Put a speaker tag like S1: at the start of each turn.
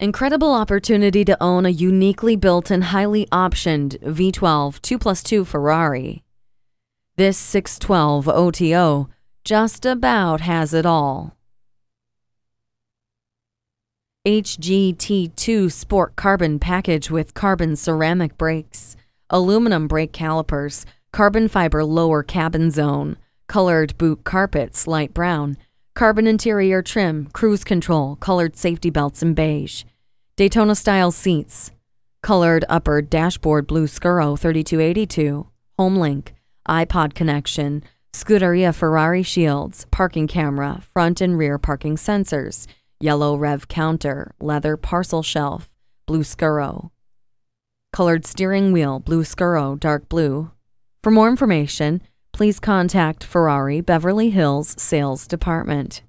S1: Incredible opportunity to own a uniquely built and highly optioned V12 2 plus 2 Ferrari. This 612 OTO just about has it all. HGT2 Sport Carbon Package with carbon ceramic brakes, aluminum brake calipers, carbon fiber lower cabin zone, colored boot carpets, light brown, carbon interior trim, cruise control, colored safety belts in beige, Daytona style seats, colored upper dashboard blue Scuro 3282, Homelink, iPod connection, Scuderia Ferrari shields, parking camera, front and rear parking sensors, yellow rev counter, leather parcel shelf, blue Scuro. Colored steering wheel, blue Scuro, dark blue. For more information, please contact Ferrari Beverly Hills Sales Department.